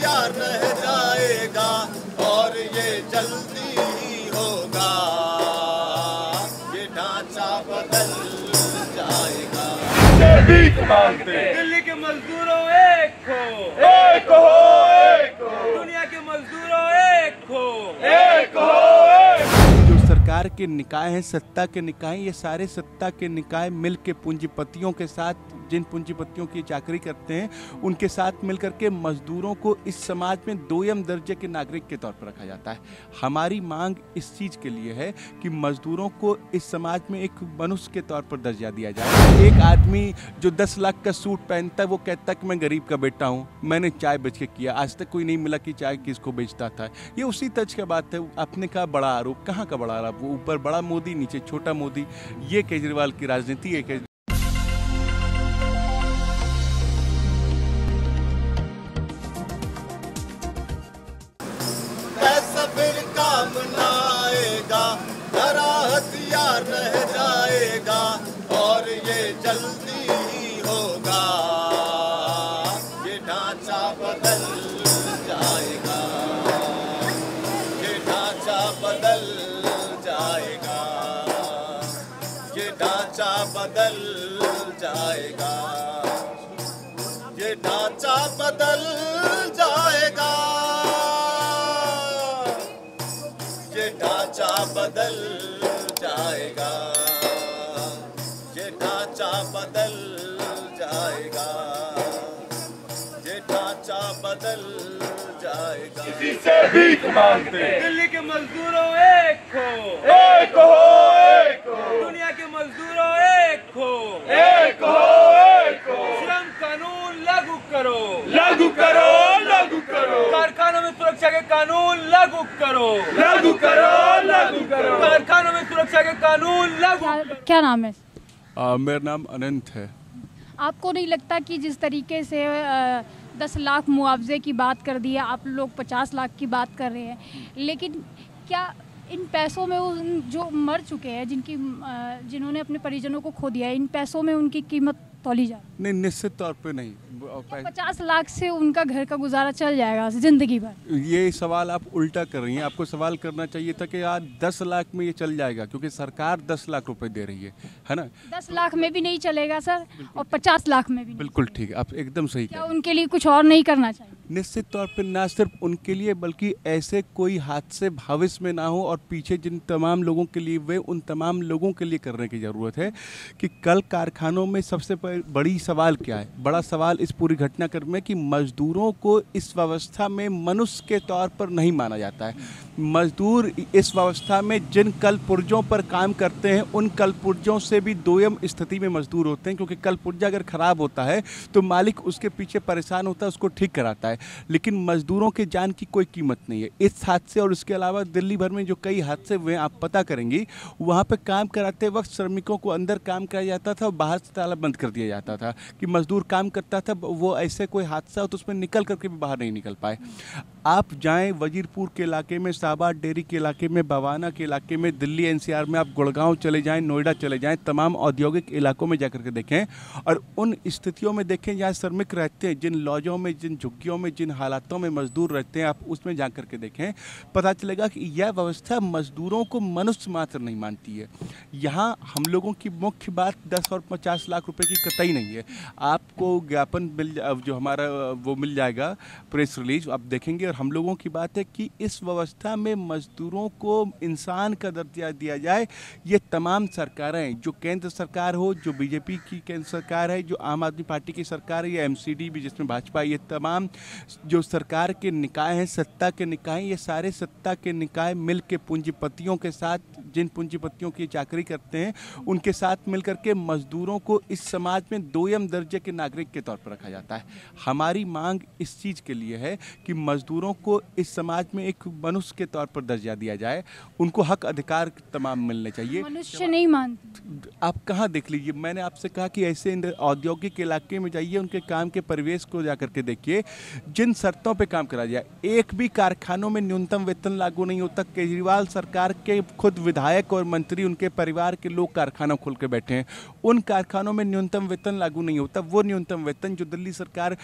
रह जाएगा और ये जल्दी ही होगा ये ढांचा बदल जाएगा दिल्ली के मजदूरों एक हो एक हो एक हो दुनिया के मजदूरों एक हो एक हो सरकार के निकाय हैं सत्ता के निकाय ये सारे सत्ता के निकाय मिल के पूंजीपतियों के साथ जिन पूंजीपतियों की चाकरी करते हैं उनके साथ मिलकर के मजदूरों को इस समाज में दोयम दर्जे के नागरिक के तौर पर रखा जाता है हमारी मांग इस चीज़ के लिए है कि मजदूरों को इस समाज में एक मनुष्य के तौर पर दर्जा दिया जाए एक आदमी जो दस लाख का सूट पहनता है वो कहता है कि मैं गरीब का बेटा हूँ मैंने चाय बेच के किया आज तक कोई नहीं मिला कि चाय किसको बेचता था ये उसी तज का बात है अपने का बड़ा आरोप कहाँ का बड़ा आरोप वो ऊपर बड़ा मोदी नीचे छोटा मोदी ये केजरीवाल की राजनीति है जाएगा ये ढांचा बदल जाएगा ये ढांचा बदल जाएगा मांगते दिल्ली के मजदूरों एक हो एक हो एक हो दुनिया के मजदूरों एक हो एक हो एक हो श्रम कानून लागू करो लागू करो लागू करो कारखानों में सुरक्षा के कानून लागू करो लागू के कानून लागू क्या नाम है आ, मेरा नाम अनंत है आपको नहीं लगता कि जिस तरीके से आ, दस लाख मुआवजे की बात कर दी है आप लोग पचास लाख की बात कर रहे हैं लेकिन क्या इन पैसों में उन जो मर चुके हैं जिनकी जिन्होंने अपने परिजनों को खो दिया है इन पैसों में उनकी कीमत तोली जा नहीं निश्चित तौर पे नहीं पचास लाख से उनका घर का गुजारा चल जाएगा जिंदगी भर ये सवाल आप उल्टा कर रही हैं आपको सवाल करना चाहिए था कि आज दस लाख में ये चल जाएगा क्योंकि सरकार दस लाख रुपए दे रही है है ना दस लाख में भी नहीं चलेगा सर और पचास लाख में भी बिल्कुल ठीक है आप एकदम सही क्या उनके लिए कुछ और नहीं करना चाहिए निश्चित तौर पर ना सिर्फ उनके लिए बल्कि ऐसे कोई हादसे भविष्य में ना हो और पीछे जिन तमाम लोगों के लिए वे उन तमाम लोगों के लिए करने की ज़रूरत है कि कल कारखानों में सबसे बड़ी सवाल क्या है बड़ा सवाल इस पूरी घटनाक्रम में कि मज़दूरों को इस व्यवस्था में मनुष्य के तौर पर नहीं माना जाता है मजदूर इस व्यवस्था में जिन कलपुर्जों पर काम करते हैं उन कलपुर्जों से भी दोयम स्थिति में मजदूर होते हैं क्योंकि कलपुर्जा अगर ख़राब होता है तो मालिक उसके पीछे परेशान होता है उसको ठीक कराता है लेकिन मजदूरों के जान की कोई कीमत नहीं है इस हादसे और इसके अलावा दिल्ली भर में जो कई हादसे हुए आप पता करेंगी वहाँ पर काम कराते वक्त श्रमिकों को अंदर काम कराया जाता था और बाहर से ताला बंद कर दिया जाता था कि मजदूर काम करता था वो ऐसे कोई हादसा हो तो उसमें निकल करके भी बाहर नहीं निकल पाए आप जाएं वजीरपुर के इलाके में साबाद डेरी के इलाके में बवाना के इलाके में दिल्ली एनसीआर में आप गुड़गांव चले जाएं नोएडा चले जाएं तमाम औद्योगिक इलाकों में जाकर के देखें और उन स्थितियों में देखें जहाँ श्रमिक रहते हैं जिन लॉजों में जिन झुग्गियों में जिन हालातों में मजदूर रहते हैं आप उसमें जा कर के देखें पता चलेगा कि यह व्यवस्था मजदूरों को मनुष्य मात्र नहीं मानती है यहाँ हम लोगों की मुख्य बात दस और पचास लाख रुपये की कतई नहीं है आपको ज्ञापन मिल जो हमारा वो मिल जाएगा प्रेस रिलीज आप देखेंगे और हम लोगों की बात है कि इस व्यवस्था में मजदूरों को इंसान का दर्जा दिया जाए ये तमाम सरकारें जो केंद्र सरकार हो जो बीजेपी की केंद्र सरकार है जो आम आदमी पार्टी की सरकार है या एम भी जिसमें भाजपा ये तमाम जो सरकार के निकाय हैं सत्ता के निकाय ये सारे सत्ता के निकाय मिल के पूंजीपतियों के साथ जिन पूंजीपतियों की चाकरी करते हैं उनके साथ मिलकर के मजदूरों को इस समाज में दोयम दर्जे के नागरिक के तौर पर रखा जाता है हमारी मांग इस चीज़ के लिए है कि मजदूर मजदूरों को इस समाज में एक मनुष्य के तौर पर दर्जा दिया जाए उनको हक अधिकार तमाम मिलने चाहिए मनुष्य नहीं मानते आप कहाँ देख लीजिए मैंने आपसे कहा कि ऐसे औद्योगिक इलाके में जाइए उनके काम के परिवेश को जा करके देखिए जिन शर्तों पर काम करा जाए एक भी कारखानों में न्यूनतम वेतन लागू नहीं होता केजरीवाल सरकार के खुद विधायक और मंत्री उनके परिवार के लोग कारखाना खोल के बैठे हैं उन कारखानों में न्यूनतम वेतन लागू नहीं होता वो न्यूनतम वेतन जो दिल्ली सरकार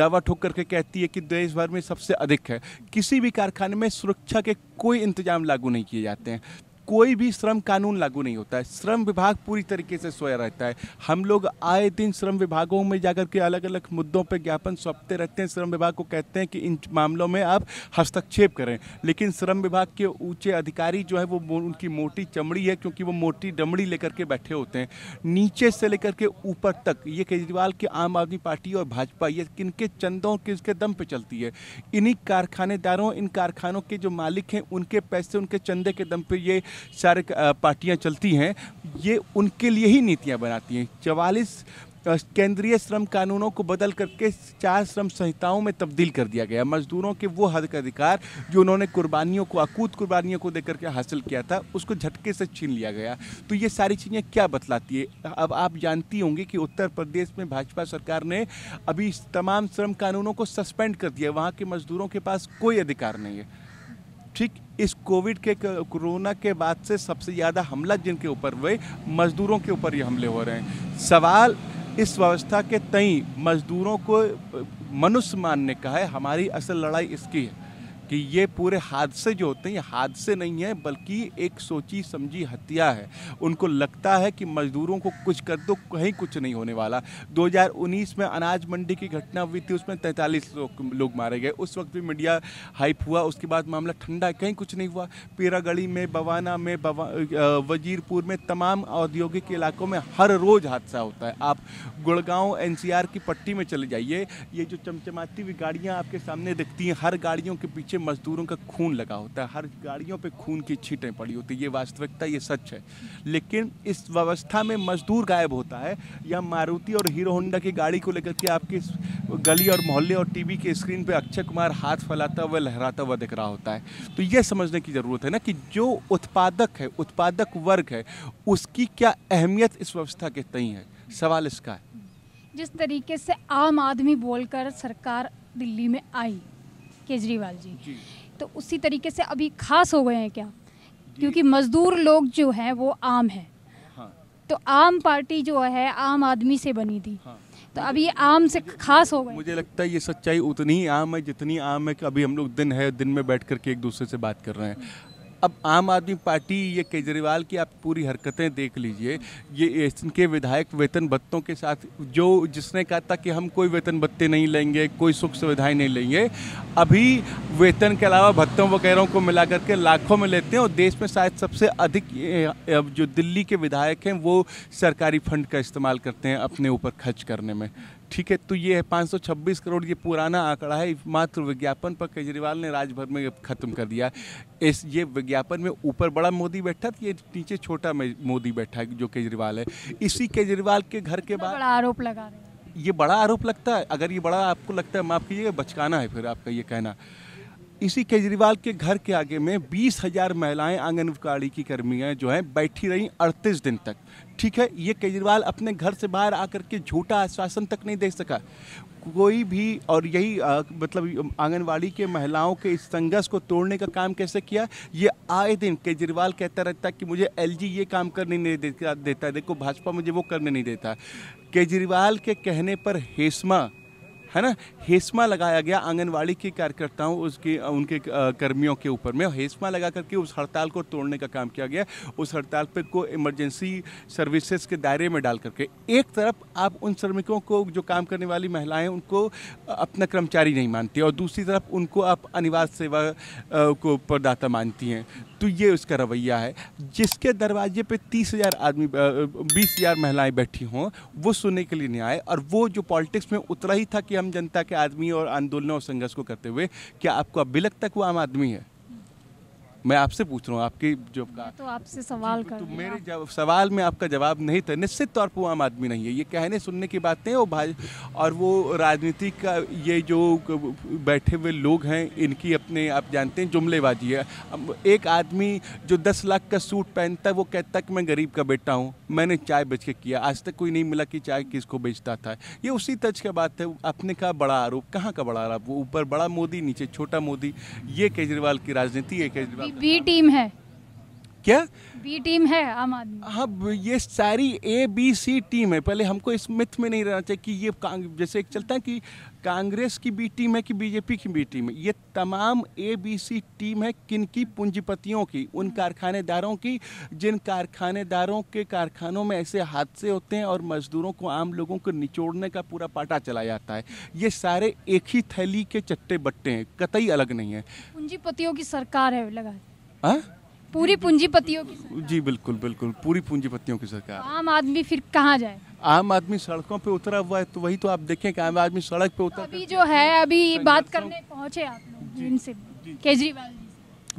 दावा ठोक करके कहती है कि देश भर में सबसे अधिक नागरिक है किसी भी कारखाने में सुरक्षा के कोई इंतजाम लागू नहीं किए जाते हैं कोई भी श्रम कानून लागू नहीं होता है श्रम विभाग पूरी तरीके से सोया रहता है हम लोग आए दिन श्रम विभागों में जाकर के अलग अलग मुद्दों पर ज्ञापन सौंपते रहते हैं श्रम विभाग को कहते हैं कि इन मामलों में आप हस्तक्षेप करें लेकिन श्रम विभाग के ऊँचे अधिकारी जो है वो उनकी मोटी चमड़ी है क्योंकि वो मोटी डमड़ी लेकर के बैठे होते हैं नीचे से लेकर के ऊपर तक ये केजरीवाल के आम आदमी पार्टी और भाजपा ये किनके चंदों किसके दम पर चलती है इन्हीं कारखानेदारों इन कारखानों के जो मालिक हैं उनके पैसे उनके चंदे के दम पर ये सारे पार्टियाँ चलती हैं ये उनके लिए ही नीतियाँ बनाती हैं चवालीस केंद्रीय श्रम कानूनों को बदल करके चार श्रम संहिताओं में तब्दील कर दिया गया मजदूरों के वो हद का अधिकार जो उन्होंने कुर्बानियों को अकूत कुर्बानियों को देकर के हासिल किया था उसको झटके से छीन लिया गया तो ये सारी चीज़ें क्या बतलाती है अब आप जानती होंगी कि उत्तर प्रदेश में भाजपा सरकार ने अभी तमाम श्रम कानूनों को सस्पेंड कर दिया वहाँ के मजदूरों के पास कोई अधिकार नहीं है ठीक इस कोविड के कोरोना के बाद से सबसे ज़्यादा हमला जिनके ऊपर हुए मजदूरों के ऊपर ये हमले हो रहे हैं सवाल इस व्यवस्था के तई मजदूरों को मनुष्य मानने का है हमारी असल लड़ाई इसकी है कि ये पूरे हादसे जो होते हैं ये हादसे नहीं है बल्कि एक सोची समझी हत्या है उनको लगता है कि मजदूरों को कुछ कर दो कहीं कुछ नहीं होने वाला 2019 में अनाज मंडी की घटना हुई थी उसमें तैंतालीस लोग मारे गए उस वक्त भी मीडिया हाइप हुआ उसके बाद मामला ठंडा कहीं कुछ नहीं हुआ पीरागढ़ी में बवाना में वजीरपुर में तमाम औद्योगिक इलाकों में हर रोज़ हादसा होता है आप गुड़गांव एन की पट्टी में चले जाइए ये जो चमचमाती हुई गाड़ियाँ आपके सामने दिखती हैं हर गाड़ियों के पीछे नीचे मजदूरों का खून लगा होता है हर गाड़ियों पे खून की छीटें पड़ी होती है ये वास्तविकता ये सच है लेकिन इस व्यवस्था में मजदूर गायब होता है या मारुति और हीरो होंडा की गाड़ी को लेकर के आपके गली और मोहल्ले और टीवी के स्क्रीन पे अक्षय कुमार हाथ फैलाता हुआ लहराता हुआ दिख रहा होता है तो यह समझने की ज़रूरत है ना कि जो उत्पादक है उत्पादक वर्ग है उसकी क्या अहमियत इस व्यवस्था के तई है सवाल इसका है जिस तरीके से आम आदमी बोलकर सरकार दिल्ली में आई केजरीवाल जी तो उसी तरीके से अभी खास हो गए हैं क्या क्योंकि मजदूर लोग जो हैं वो आम हैं हाँ। तो आम पार्टी जो है आम आदमी से बनी थी हाँ। तो अभी आम से खास हो गए मुझे लगता है ये सच्चाई उतनी ही आम है जितनी आम है कि अभी हम लोग दिन है दिन में बैठ करके एक दूसरे से बात कर रहे हैं अब आम आदमी पार्टी ये केजरीवाल की आप पूरी हरकतें देख लीजिए ये इनके विधायक वेतन भत्तों के साथ जो जिसने कहा था कि हम कोई वेतन भत्ते नहीं लेंगे कोई सुख सुविधाएं नहीं लेंगे अभी वेतन के अलावा भत्तों वगैरह को मिला करके लाखों में लेते हैं और देश में शायद सबसे अधिक जो दिल्ली के विधायक हैं वो सरकारी फंड का इस्तेमाल करते हैं अपने ऊपर खर्च करने में ठीक है तो ये है छब्बीस करोड़ ये पुराना आंकड़ा है मात्र विज्ञापन पर केजरीवाल ने राज्य भर में खत्म कर दिया इस ये विज्ञापन में ऊपर बड़ा मोदी बैठा था ये नीचे छोटा मोदी बैठा है जो केजरीवाल है इसी केजरीवाल के घर के बाद आरोप लगा रहे ये बड़ा आरोप लगता है अगर ये बड़ा आपको लगता है माफ कीजिएगा बचकाना है फिर आपका ये कहना इसी केजरीवाल के घर के आगे में बीस हजार महिलाएं आंगनबाड़ी की कर्मियां जो हैं बैठी रहीं अड़तीस दिन तक ठीक है ये केजरीवाल अपने घर से बाहर आकर के झूठा आश्वासन तक नहीं दे सका कोई भी और यही आ, मतलब आंगनवाड़ी के महिलाओं के इस संघर्ष को तोड़ने का काम कैसे किया ये आए दिन केजरीवाल कहता रहता कि मुझे एलजी ये काम करने नहीं देता देता देखो भाजपा मुझे वो करने नहीं देता केजरीवाल के कहने पर हेसमा है ना हेसमा लगाया गया आंगनवाड़ी के कार्यकर्ताओं उसके उनके कर्मियों के ऊपर में हेस्मा लगा करके उस हड़ताल को तोड़ने का काम किया गया उस हड़ताल पर को इमरजेंसी सर्विसेज के दायरे में डाल करके एक तरफ आप उन श्रमिकों को जो काम करने वाली महिलाएं उनको अपना कर्मचारी नहीं मानती और दूसरी तरफ उनको आप अनिवार्य सेवा को प्रदाता मानती हैं तो ये उसका रवैया है जिसके दरवाजे पे तीस हज़ार आदमी बीस हज़ार महिलाएँ बैठी हों वो सुनने के लिए नहीं आए और वो जो पॉलिटिक्स में उतरा ही था कि हम जनता के आदमी और आंदोलनों और संघर्ष को करते हुए क्या आपको अब भी लगता है वो आम आदमी है मैं आपसे पूछ रहा हूँ आपकी जो तो आपसे सवाल तो कर तो मेरे आप... सवाल में आपका जवाब नहीं था निश्चित तौर पर वो आम आदमी नहीं है ये कहने सुनने की बातें और भाज और वो राजनीति का ये जो बैठे हुए लोग हैं इनकी अपने आप जानते हैं जुमलेबाजी है एक आदमी जो दस लाख का सूट पहनता है वो कहता कि मैं गरीब का बेटा हूँ मैंने चाय बेच के किया आज तक कोई नहीं मिला कि चाय किसको बेचता था ये उसी तज का बात है अपने कहा बड़ा आरोप कहाँ का बड़ा आरोप वो ऊपर बड़ा मोदी नीचे छोटा मोदी ये केजरीवाल की राजनीति है केजरीवाल बी टीम है क्या बी टीम है आम आदमी हाँ ये सारी ए बी सी टीम है पहले हमको इस मिथ में नहीं रहना चाहिए कि ये जैसे एक चलता है कि कांग्रेस की बी टीम है कि बीजेपी की बी टीम है ये तमाम ए बी सी टीम है किन की पूंजीपतियों की उन कारखानेदारों की जिन कारखानेदारों के कारखानों में ऐसे हादसे होते हैं और मजदूरों को आम लोगों को निचोड़ने का पूरा पाटा चला जाता है ये सारे एक ही थैली के चट्टे बट्टे हैं कतई अलग नहीं है पूंजीपतियों की सरकार है लगा है? हाँ? पूरी पूंजीपतियों की जी बिल्कुल बिल्कुल पूरी पूंजीपतियों की सरकार आम आदमी फिर कहाँ जाए आम आदमी सड़कों पे उतरा हुआ है तो वही तो आप देखें कि आम आदमी सड़क पे उतरा अभी जो है अभी बात करने पहुँचे आप लोग केजरीवाल जी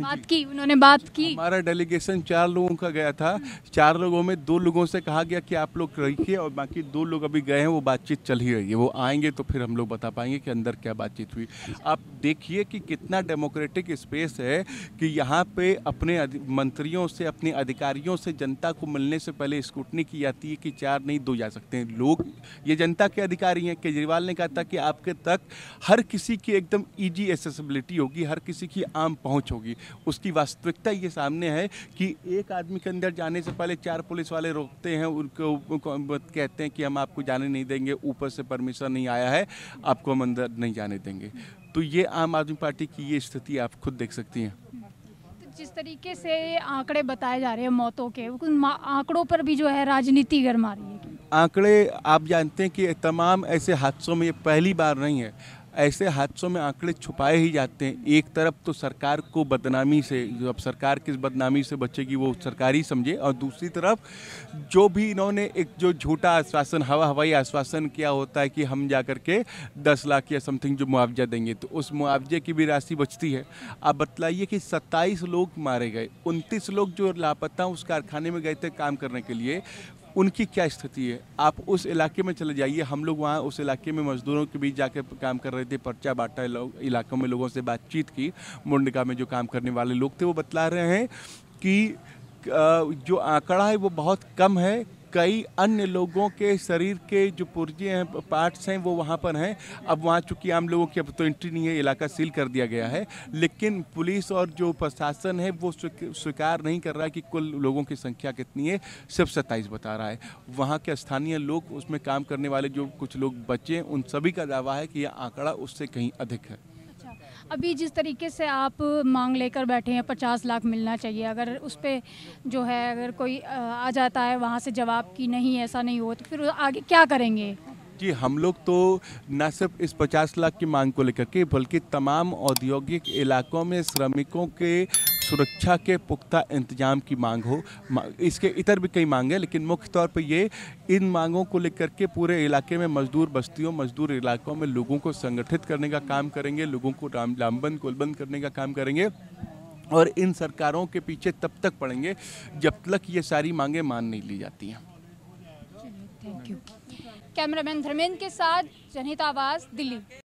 बात की उन्होंने बात की हमारा डेलीगेशन चार लोगों का गया था चार लोगों में दो लोगों से कहा गया कि आप लोग रखिए और बाकी दो लोग अभी गए हैं वो बातचीत चल ही रही है वो आएंगे तो फिर हम लोग बता पाएंगे कि अंदर क्या बातचीत हुई आप देखिए कि कितना डेमोक्रेटिक स्पेस है कि यहाँ पे अपने मंत्रियों से अपने अधिकारियों से जनता को मिलने से पहले स्कूटनी की जाती है कि चार नहीं दो जा सकते हैं लोग ये जनता के अधिकारी हैं केजरीवाल ने कहा था कि आपके तक हर किसी की एकदम ईजी एसेसिबिलिटी होगी हर किसी की आम पहुँच होगी उसकी वास्तविकता ये सामने है कि एक आदमी के अंदर जाने से पहले चार पुलिस वाले रोकते हैं उनको कहते हैं कि हम आपको जाने नहीं देंगे ऊपर से परमिशन नहीं आया है आपको हम अंदर नहीं जाने देंगे तो ये आम आदमी पार्टी की ये स्थिति आप खुद देख सकती हैं तो जिस तरीके से आंकड़े बताए जा रहे हैं मौतों के उन आंकड़ों पर भी जो है राजनीति गर्मा रही है आंकड़े आप जानते हैं कि तमाम ऐसे हादसों में ये पहली बार नहीं है ऐसे हादसों में आंकड़े छुपाए ही जाते हैं एक तरफ तो सरकार को बदनामी से जो अब सरकार किस बदनामी से बचेगी वो सरकार ही समझे और दूसरी तरफ जो भी इन्होंने एक जो झूठा आश्वासन हवा हवाई आश्वासन किया होता है कि हम जा कर के दस लाख या समथिंग जो मुआवजा देंगे तो उस मुआवजे की भी राशि बचती है आप बतलाइए कि सत्ताईस लोग मारे गए उनतीस लोग जो लापता उस कारखाने में गए थे काम करने के लिए उनकी क्या स्थिति है आप उस इलाके में चले जाइए हम लोग वहाँ उस इलाके में मजदूरों के बीच जाकर काम कर रहे थे पर्चा बांटा इलाकों में लोगों से बातचीत की मुंडका में जो काम करने वाले लोग थे वो बतला रहे हैं कि जो आंकड़ा है वो बहुत कम है कई अन्य लोगों के शरीर के जो पुर्जे हैं पार्ट्स हैं वो वहाँ पर हैं अब वहाँ चूँकि आम लोगों की अब तो एंट्री नहीं है इलाका सील कर दिया गया है लेकिन पुलिस और जो प्रशासन है वो स्वीकार नहीं कर रहा है कि कुल लोगों की संख्या कितनी है सिर्फ सत्ताईस बता रहा है वहाँ के स्थानीय लोग उसमें काम करने वाले जो कुछ लोग बचे उन सभी का दावा है कि यह आंकड़ा उससे कहीं अधिक है अभी जिस तरीके से आप मांग लेकर बैठे हैं पचास लाख मिलना चाहिए अगर उस पर जो है अगर कोई आ जाता है वहाँ से जवाब कि नहीं ऐसा नहीं हो तो फिर आगे क्या करेंगे जी हम लोग तो न सिर्फ इस 50 लाख की मांग को लेकर के बल्कि तमाम औद्योगिक इलाकों में श्रमिकों के सुरक्षा के पुख्ता इंतजाम की मांग हो इसके इतर भी कई मांग लेकिन मुख्य तौर पर ये इन मांगों को लेकर के पूरे इलाके में मजदूर बस्तियों मजदूर इलाकों में लोगों को संगठित करने का काम करेंगे लोगों को राम लामबंद गोलबंद करने का काम करेंगे और इन सरकारों के पीछे तब तक पड़ेंगे जब तक ये सारी मांगें मान नहीं ली जाती हैं थैंक यू कैमरामैन धर्मेंद्र के साथ जनहित आवाज़ दिल्ली